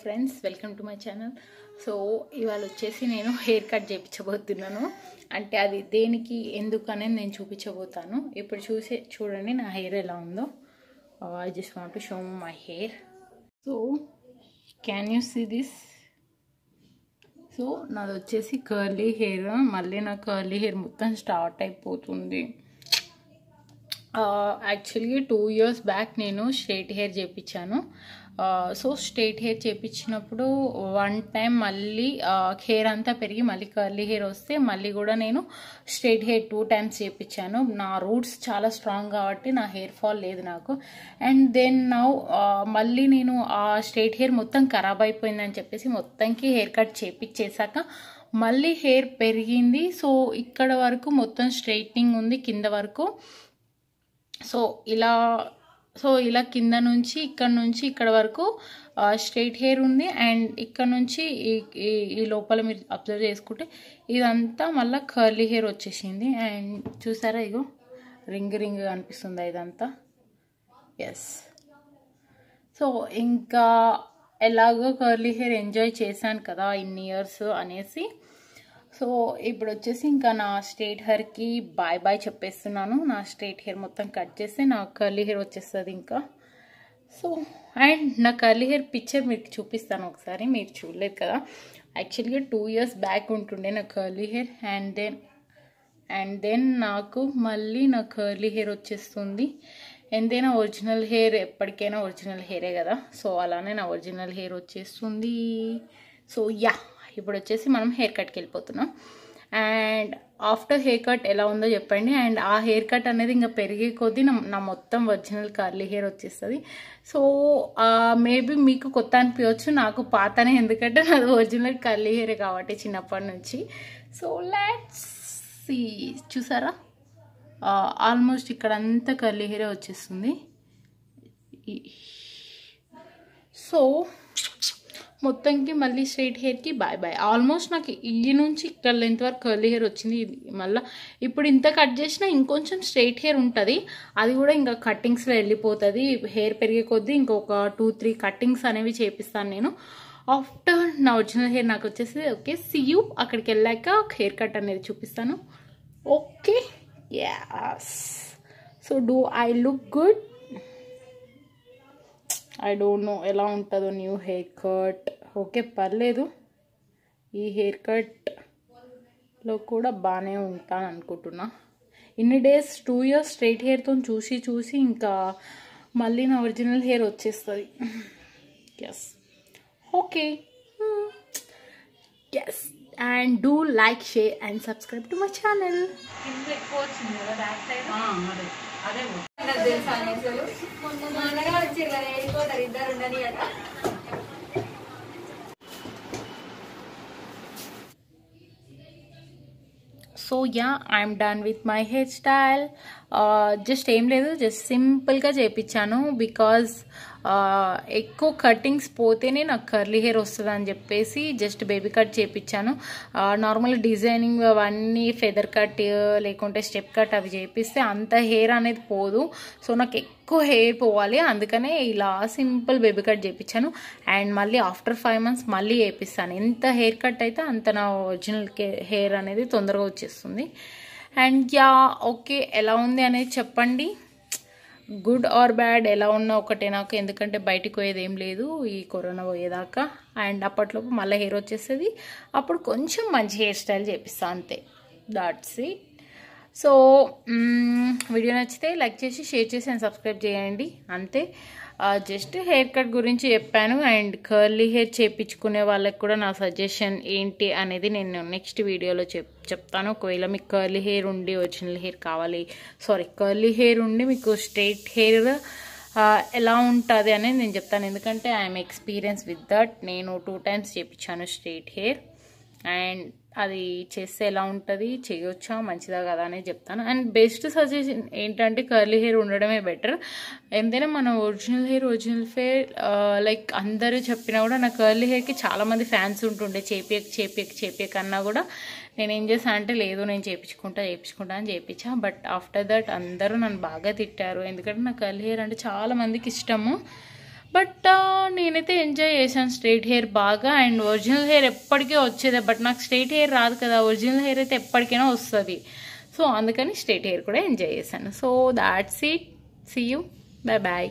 friends welcome to my channel so ఇవాళ వచ్చేసి నేను హెయిర్ కట్ చేయించబోతున్నాను అంటే అది దేనికి ఎందుకు అనేది నేను చూపించబోతాను ఇప్పుడు చూసే చూడండి నా హెయిర్ ఎలా ఉందో I just want to show my hair so can you see this so నాది వచ్చేసి కర్లీ హెయిర్ మళ్ళీ నా కర్లీ హెయిర్ మొత్తం స్టార్ట్ అయిపోతుంది యాక్చువల్గా టూ ఇయర్స్ బ్యాక్ నేను స్ట్రేట్ హెయిర్ చేయించాను సో స్ట్రేట్ హెయిర్ చేపించినప్పుడు వన్ టైం మళ్ళీ హెయిర్ అంతా పెరిగి మళ్ళీ కర్లీ హెయిర్ వస్తే మళ్ళీ కూడా నేను స్ట్రేట్ హెయిర్ టూ టైమ్స్ చేపించాను నా రూట్స్ చాలా స్ట్రాంగ్ కాబట్టి నా హెయిర్ ఫాల్ లేదు నాకు అండ్ దెన్ నౌ మళ్ళీ నేను ఆ స్ట్రేట్ హెయిర్ మొత్తం ఖరాబ్ అయిపోయిందని చెప్పేసి మొత్తంకి హెయిర్ కట్ చేపించేశాక మళ్ళీ హెయిర్ పెరిగింది సో ఇక్కడ వరకు మొత్తం స్ట్రైట్నింగ్ ఉంది కింద వరకు సో ఇలా సో ఇలా కింద నుంచి ఇక్కడ నుంచి ఇక్కడ వరకు స్ట్రైట్ హెయిర్ ఉంది అండ్ ఇక్కడ నుంచి ఈ లోపల మీరు అబ్జర్వ్ చేసుకుంటే ఇదంతా మళ్ళీ కర్లీ హెయిర్ వచ్చేసింది అండ్ చూసారా ఇగో రింగ్ రింగ్ అనిపిస్తుంది ఇదంతా ఎస్ సో ఇంకా ఎలాగో కర్లీ హెయిర్ ఎంజాయ్ చేశాను కదా ఇన్ని ఇయర్స్ అనేసి సో ఇప్పుడు వచ్చేసి ఇంకా నా స్ట్రేట్ హెయిర్కి బాయ్ బాయ్ చెప్పేస్తున్నాను నా స్ట్రేట్ హెయిర్ మొత్తం కట్ చేస్తే నా కర్లీ హెయిర్ వచ్చేస్తుంది ఇంకా సో అండ్ నా కర్లీ హెయిర్ పిక్చర్ మీకు చూపిస్తాను ఒకసారి మీరు చూడలేదు కదా యాక్చువల్గా టూ ఇయర్స్ బ్యాక్ ఉంటుండే నా curly hair and then and then నాకు మళ్ళీ నా కర్లీ హెయిర్ వచ్చేస్తుంది ఎంతైనా ఒరిజినల్ హెయిర్ ఎప్పటికైనా ఒరిజినల్ హెయిరే కదా సో అలానే నా ఒరిజినల్ హెయిర్ వచ్చేస్తుంది సో యా ఇప్పుడు వచ్చేసి మనం హెయిర్ కట్కి వెళ్ళిపోతున్నాం అండ్ ఆఫ్టర్ హెయిర్ కట్ ఎలా ఉందో చెప్పండి అండ్ ఆ హెయిర్ కట్ అనేది ఇంకా పెరిగే కొద్దీ నా మొత్తం ఒరిజినల్ కర్లీ హెయిర్ వచ్చేస్తుంది సో మేబీ మీకు కొత్త అనిపించవచ్చు నాకు పాతనే ఎందుకంటే నాది ఒరిజినల్ కర్లీ హెయిర్ కాబట్టి చిన్నప్పటి నుంచి సో లెట్స్ సీ చూసారా ఆల్మోస్ట్ ఇక్కడ అంతా కర్లీ హెయిరే వచ్చేస్తుంది సో మొత్తంకి మళ్ళీ స్ట్రైట్ హెయిర్కి బాయ్ బాయ్ ఆల్మోస్ట్ నాకు ఈ నుంచి ఇక్కడ లెంత్ వరకు కర్లీ హెయిర్ వచ్చింది మళ్ళీ ఇప్పుడు ఇంత కట్ చేసినా ఇంకొంచెం స్ట్రైట్ హెయిర్ ఉంటుంది అది కూడా ఇంకా కట్టింగ్స్లో వెళ్ళిపోతుంది హెయిర్ పెరిగే కొద్దీ ఇంకొక టూ త్రీ కట్టింగ్స్ అనేవి చేపిస్తాను నేను ఆఫ్టర్ నా ఒరిజినల్ హెయిర్ నాకు వచ్చేసి ఓకే సియు అక్కడికి వెళ్ళాక హెయిర్ కట్ అనేది చూపిస్తాను okay yes so do I look good I don't know ఎలా ఉంటుందో న్యూ హెయిర్ కట్ ఓకే పర్లేదు ఈ హెయిర్ కట్లో కూడా బాగానే ఉంటాను అనుకుంటున్నా ఇన్ని డేస్ టూ ఇయర్స్ స్ట్రైట్ హెయిర్తో చూసి చూసి ఇంకా మళ్ళీ నా ఒరిజినల్ హెయిర్ వచ్చేస్తుంది yes okay yes and do like share and subscribe to my channel అదే తెలుసా so yeah I'm done with my hairstyle just ఏం లేదు జస్ట్ సింపుల్గా చేయించాను బికాజ్ ఎక్కువ కటింగ్స్ పోతేనే నాకు కర్లీ హెయిర్ వస్తుంది అని చెప్పేసి జస్ట్ బేబీ కట్ చేయించాను నార్మల్ డిజైనింగ్ అవన్నీ ఫెదర్ కట్ లేకుంటే స్టెప్ కట్ అవి చేపిస్తే అంత హెయిర్ అనేది పోదు సో నాకు ఎక్కువ హెయిర్ పోవాలి అందుకనే ఇలా సింపుల్ బేబీ కట్ చేయించాను అండ్ మళ్ళీ ఆఫ్టర్ ఫైవ్ మంత్స్ మళ్ళీ వేపిస్తాను ఎంత హెయిర్ కట్ అయితే అంత నా ఒరిజినల్ హెయిర్ అనేది తొందరగా వచ్చేస్తుంది అండ్ యా ఓకే ఎలా ఉంది అనేది చెప్పండి గుడ్ ఆర్ బ్యాడ్ ఎలా ఉన్నా ఒకటే నాకు ఎందుకంటే బయటికి పోయేది ఏం లేదు ఈ కరోనా పోయేదాకా అండ్ అప్పట్లోపు మళ్ళీ హెయిర్ వచ్చేస్తుంది అప్పుడు కొంచెం మంచి హెయిర్ స్టైల్ చేపిస్తాను అంతే దాట్స్ ఇట్ సో వీడియో నచ్చితే లైక్ చేసి షేర్ చేసి అండ్ సబ్స్క్రైబ్ చేయండి అంతే జస్ట్ హెయిర్ కట్ గురించి చెప్పాను అండ్ కర్లీ హెయిర్ చేయించుకునే వాళ్ళకి కూడా నా సజెషన్ ఏంటి అనేది నేను నెక్స్ట్ వీడియోలో చెప్ చెప్తాను ఒకవేళ మీకు కర్లీ హెయిర్ ఉండి ఒరిజినల్ హెయిర్ కావాలి సారీ కర్లీ హెయిర్ ఉండి మీకు స్ట్రైట్ హెయిర్ ఎలా ఉంటుంది అనేది నేను చెప్తాను ఎందుకంటే ఐఎమ్ ఎక్స్పీరియన్స్ విత్ దట్ నేను టూ టైమ్స్ చేయించాను స్ట్రైట్ హెయిర్ అండ్ అది చేస్తే ఎలా ఉంటుంది చేయొచ్చా మంచిదా కదా అనేది చెప్తాను అండ్ బెస్ట్ సజెషన్ ఏంటంటే కర్లీ హెయిర్ ఉండడమే బెటర్ ఎంతైనా మన original hair original hair like అందరూ చెప్పినా కూడా నా కర్లీ హెయిర్కి చాలామంది ఫ్యాన్స్ ఉంటుండే చేపియక్ చేపియక్ చేపియక్ అన్నా కూడా నేను ఏం చేశాను అంటే లేదు నేను చేయించుకుంటా చేయించుకుంటా అని చేయించా బట్ ఆఫ్టర్ దట్ అందరూ నన్ను బాగా తిట్టారు ఎందుకంటే నా కర్లీ హెయిర్ అంటే చాలామందికి ఇష్టము బట్ నేనైతే ఎంజాయ్ చేశాను స్ట్రైట్ హెయిర్ బాగా అండ్ ఒరిజినల్ హెయిర్ ఎప్పటికే వచ్చేదే బట్ నాకు స్ట్రైట్ హెయిర్ రాదు కదా ఒరిజినల్ హెయిర్ అయితే ఎప్పటికైనా వస్తుంది సో అందుకని స్ట్రైట్ హెయిర్ కూడా ఎంజాయ్ చేశాను so that's it see you bye bye